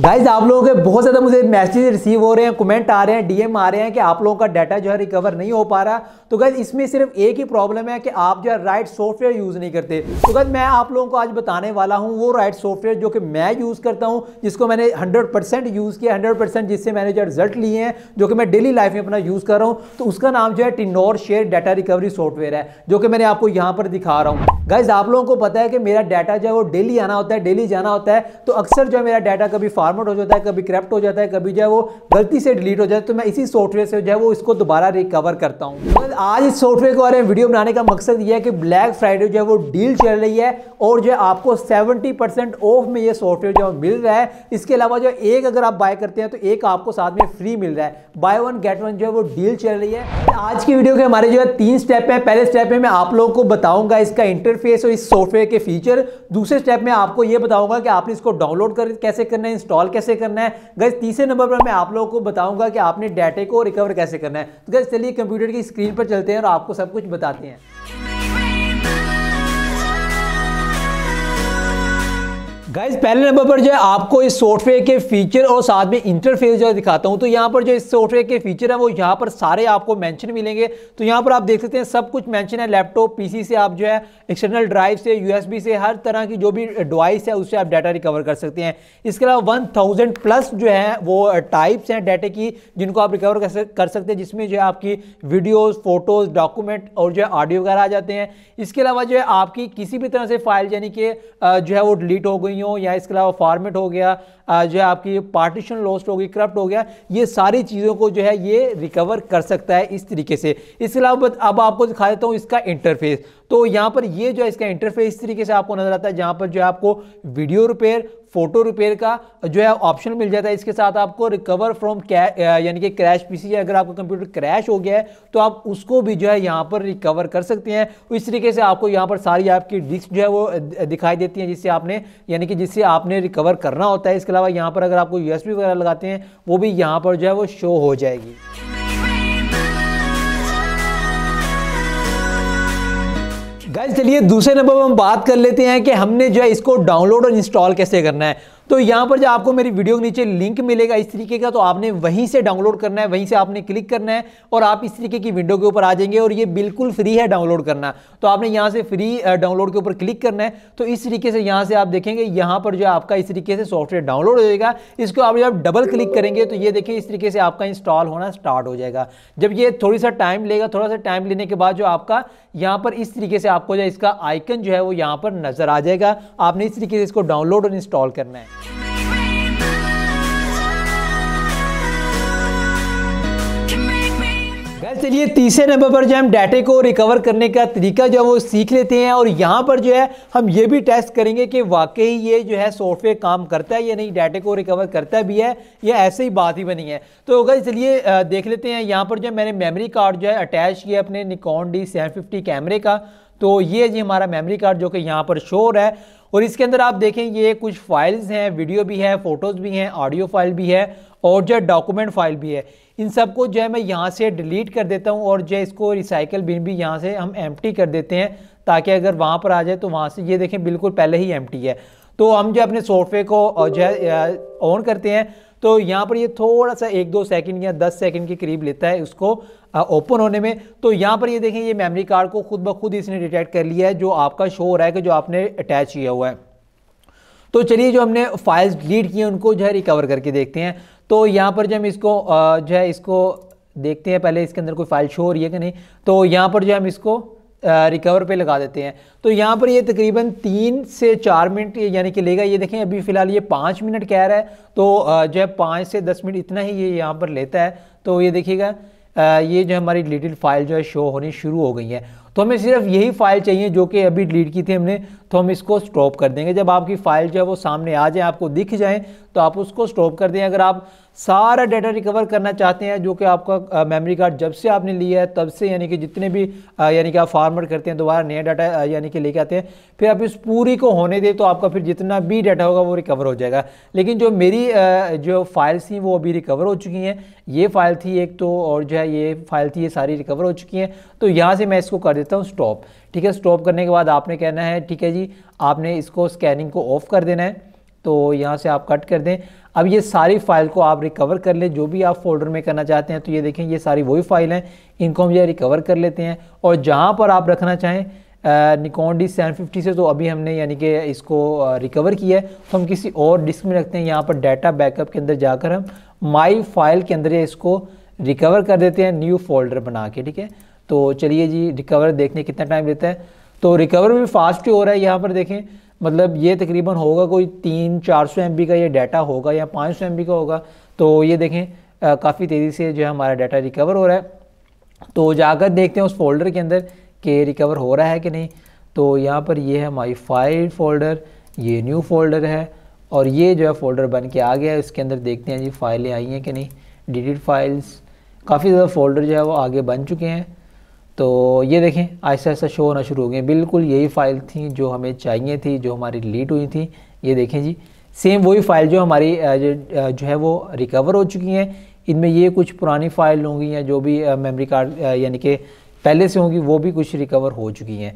guys आप लोगों के बहुत ज़्यादा मुझे मैसेज रिसीव हो रहे हैं कमेंट आ रहे हैं डीएम आ रहे हैं कि आप लोगों का डाटा जो है रिकवर नहीं हो पा रहा तो गैज इसमें सिर्फ एक ही प्रॉब्लम है कि आप जो है राइट सॉफ्टवेयर यूज़ नहीं करते तो गैज मैं आप लोगों को आज बताने वाला हूँ वो राइट सॉफ्टवेयर जो कि मैं यूज़ करता हूँ जिसको मैंने हंड्रेड यूज़ किया हंड्रेड जिससे मैंने जो रिजल्ट लिए हैं जो कि मैं डेली लाइफ में अपना यूज़ कर रहा हूँ तो उसका नाम जो है Tenorshare data recovery software है जो कि मैंने आपको यहाँ पर दिखा रहा हूँ गाइज आप लोगों को पता है कि मेरा डाटा जो है वो डेली आना होता है डेली जाना होता है तो अक्सर जो है मेरा डाटा कभी फॉर्मेट हो जाता है कभी क्रैप्ट हो जाता है कभी जो है वो गलती से डिलीट हो जाता है तो मैं इसी सॉफ्टवेयर से जो है वो इसको दोबारा रिकवर करता हूँ आज इस सॉफ्टवेयर के बारे में वीडियो बनाने का मकसद यह है कि ब्लैक फ्राइडे जो है वो डील चल रही है और जो है आपको सेवेंटी ऑफ में ये सॉफ्टवेयर जो मिल रहा है इसके अलावा जो एक अगर आप बाय करते हैं तो एक आपको साथ में फ्री मिल रहा है बाय वन गेट वन जो है वो डील चल रही है आज की वीडियो के हमारे जो है तीन स्टेप है पहले स्टेप में मैं आप लोगों को बताऊंगा इसका इंटर इंटरफेस और इस सॉफ्टवेयर के फीचर दूसरे स्टेप में आपको यह बताऊंगा कि आपने इसको डाउनलोड कर कैसे करना है इंस्टॉल कैसे करना है गैस तीसरे नंबर पर मैं आप लोगों को बताऊंगा कि आपने डाटे को रिकवर कैसे करना है तो गैस चलिए कंप्यूटर की स्क्रीन पर चलते हैं और आपको सब कुछ बताते हैं गाइज पहले नंबर पर जो है आपको इस सॉफ्टवेयर के फीचर और साथ में इंटरफेस जो है दिखाता हूँ तो यहाँ पर जो इस सॉफ्टवेयर के फीचर है वो यहाँ पर सारे आपको मेंशन मिलेंगे तो यहाँ पर आप देख सकते हैं सब कुछ मेंशन है लैपटॉप पीसी से आप जो है एक्सटर्नल ड्राइव से यूएसबी से हर तरह की जो भी डिवाइस है उससे आप डाटा रिकवर कर सकते हैं इसके अलावा वन प्लस जो है वो टाइप्स हैं डाटे की जिनको आप रिकवर कर सकते हैं जिसमें जो है आपकी वीडियोज़ फोटोज़ डॉक्यूमेंट और जो है ऑडियो वगैरह आ जाते हैं इसके अलावा जो है आपकी किसी भी तरह से फाइल यानी कि जो है वो डिलीट हो गई हो या इसके अलावा फॉर्मेट हो गया जो है आपकी पार्टीशन लॉस्ट हो गई करप्ट हो गया ये सारी चीज़ों को जो है ये रिकवर कर सकता है इस तरीके से इसके अलावा अब आपको दिखा देता हूँ इसका इंटरफेस तो यहाँ पर ये जो है इसका इंटरफेस इस तरीके से आपको नजर आता है जहाँ पर जो है आपको वीडियो रिपेयर फोटो रिपेयर का जो है ऑप्शन मिल जाता है इसके साथ आपको रिकवर फ्रॉम यानी कि क्रैश पीसी अगर आपका कंप्यूटर क्रैश हो गया है तो आप उसको भी जो है यहाँ पर रिकवर कर सकते हैं तो इस तरीके से आपको यहाँ पर सारी आपकी डिस्क जो है वो दिखाई देती है जिससे आपने यानी कि जिससे आपने रिकवर करना होता है इसके अलावा यहाँ पर अगर आपको यूएसबी वगैरह लगाते हैं वो भी यहाँ पर जो है वो शो हो जाएगी गाइस चलिए दूसरे नंबर पर हम बात कर लेते हैं कि हमने जो है इसको डाउनलोड और इंस्टॉल कैसे करना है तो यहाँ पर जब आपको मेरी वीडियो के नीचे लिंक मिलेगा इस तरीके का तो आपने वहीं से डाउनलोड करना है वहीं से आपने क्लिक करना है और आप इस तरीके की विंडो के ऊपर आ जाएंगे और ये बिल्कुल फ्री है डाउनलोड करना तो आपने यहाँ से फ्री डाउनलोड के ऊपर क्लिक करना है तो इस तरीके से यहाँ से आप देखेंगे यहाँ पर जो आपका इस तरीके से सॉफ्टवेयर डाउनलोड हो जाएगा इसको आप जब डबल क्लिक करेंगे तो ये देखिए इस तरीके से आपका इंस्टॉल होना स्टार्ट हो जाएगा जब ये थोड़ी सा टाइम लेगा थोड़ा सा टाइम लेने के बाद जो आपका यहाँ पर इस तरीके से आपको जो इसका आइकन जो है वो यहाँ पर नजर आ जाएगा आपने इस तरीके से इसको डाउनलोड और इंस्टॉल करना है चलिए तीसरे नंबर पर जो हम डाटे को रिकवर करने का तरीका जो है वो सीख लेते हैं और यहाँ पर जो है हम ये भी टेस्ट करेंगे कि वाकई ये जो है सॉफ्टवेयर काम करता है या नहीं डाटे को रिकवर करता भी है या ऐसे ही बात ही बनी है तो होगा चलिए देख लेते हैं यहाँ पर जो मैंने मेमोरी कार्ड जो है अटैच किया अपने निकॉन डी सेवन कैमरे का तो ये जी हमारा मेमोरी कार्ड जो कि यहाँ पर शोर है और इसके अंदर आप देखें ये कुछ फाइल्स हैं वीडियो भी है फ़ोटोज़ भी हैं ऑडियो फाइल भी है और जो डॉक्यूमेंट फाइल भी है इन सबको जो है मैं यहाँ से डिलीट कर देता हूँ और जो इसको रिसाइकल बिन भी यहाँ से हम एम कर देते हैं ताकि अगर वहाँ पर आ जाए तो वहाँ से ये देखें बिल्कुल पहले ही एम है तो हम जो अपने सॉफ्टवेयर को जो है ऑन करते हैं तो यहाँ पर ये थोड़ा सा एक दो सेकंड या दस सेकंड के करीब लेता है उसको ओपन होने में तो यहाँ पर ये देखें ये मेमोरी कार्ड को खुद ब खुद इसने डिटेक्ट कर लिया है जो आपका शो हो रहा है कि जो आपने अटैच किया हुआ है तो चलिए जो हमने फाइल्स डिलीट किए उनको जो है रिकवर करके देखते हैं तो यहाँ पर जो हम इसको जो है इसको देखते हैं पहले इसके अंदर कोई फाइल शो हो रही है कि नहीं तो यहाँ पर जो हम इसको रिकवर पे लगा देते हैं तो यहाँ पर ये तकरीबन तीन से चार मिनट यानी कि लेगा ये देखें अभी फ़िलहाल ये पाँच मिनट कह रहा है तो जो है पाँच से दस मिनट इतना ही ये यहाँ पर लेता है तो ये देखिएगा ये जो हमारी डिलीटेड फाइल जो है शो होनी शुरू हो गई है तो हमें सिर्फ यही फाइल चाहिए जो कि अभी डिलीट की थी हमने तो हम इसको स्टॉप कर देंगे जब आपकी फाइल जो है वो सामने आ जाए आपको दिख जाए तो आप उसको स्टॉप कर दें अगर आप सारा डाटा रिकवर करना चाहते हैं जो कि आपका मेमोरी कार्ड जब से आपने लिया है तब से यानी कि जितने भी यानी कि आप फॉर्मेट करते हैं दोबारा नया डाटा यानी कि लेके आते हैं फिर आप इस पूरी को होने दें तो आपका फिर जितना भी डाटा होगा वो रिकवर हो जाएगा लेकिन जो मेरी जो फाइल्स थी वो अभी रिकवर हो चुकी हैं ये फाइल थी एक तो और जो है ये फाइल थी ये सारी रिकवर हो चुकी हैं तो यहाँ से मैं इसको कर देता हूँ स्टॉप ठीक है स्टॉप करने के बाद आपने कहना है ठीक है जी कि आपने इसको स्कैनिंग को ऑफ कर देना है तो यहाँ से आप कट कर दें अब ये सारी फाइल को आप रिकवर कर लें जो भी आप फोल्डर में करना चाहते हैं तो ये देखें ये सारी वही फाइल हैं इनको हम ये रिकवर कर लेते हैं और जहाँ पर आप रखना चाहें निकॉन डी सेवन फिफ्टी से तो अभी हमने यानी कि इसको रिकवर किया है तो हम किसी और डिस्क में रखते हैं यहाँ पर डाटा बैकअप के अंदर जाकर हम माई फाइल के अंदर इसको रिकवर कर देते हैं न्यू फोल्डर बना के ठीक है तो चलिए जी रिकवर देखने कितना टाइम लेता है तो रिकवर भी फास्ट ही हो रहा है यहाँ पर देखें मतलब ये तकरीबन होगा कोई तीन चार सौ एम का ये डाटा होगा या पाँच सौ एम का होगा तो ये देखें काफ़ी तेज़ी से जो है हमारा डाटा रिकवर हो रहा है तो जाकर देखते हैं उस फोल्डर के अंदर कि रिकवर हो रहा है कि नहीं तो यहाँ पर ये है हमारी फाइल फोल्डर ये न्यू फोल्डर है और ये जो है फोल्डर बन के आ गया है इसके अंदर देखते हैं जी फाइलें आई हैं कि नहीं डिलीट फाइल्स काफ़ी ज़्यादा फोल्डर जो है वो आगे बन चुके हैं तो ये देखें ऐसा ऐसा शो होना शुरू हो गए बिल्कुल यही फाइल थी जो हमें चाहिए थी जो हमारी डिलीट हुई थी ये देखें जी सेम वही फ़ाइल जो हमारी जो है वो रिकवर हो चुकी हैं इनमें ये कुछ पुरानी फ़ाइल होंगी या जो भी मेमोरी कार्ड यानी कि पहले से होंगी वो भी कुछ रिकवर हो चुकी हैं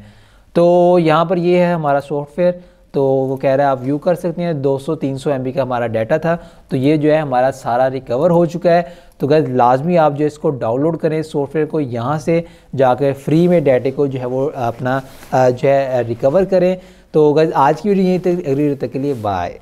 तो यहाँ पर ये है हमारा सॉफ्टवेयर तो वो कह रहा है आप व्यू कर सकते हैं 200-300 सौ का हमारा डाटा था तो ये जो है हमारा सारा रिकवर हो चुका है तो गैस लाजमी आप जो इसको डाउनलोड करें सॉफ्टवेयर को यहाँ से जाकर फ्री में डाटे को जो है वो अपना जो है रिकवर करें तो गैस आज की वीडियो यहीं तक अगली तक के लिए बाय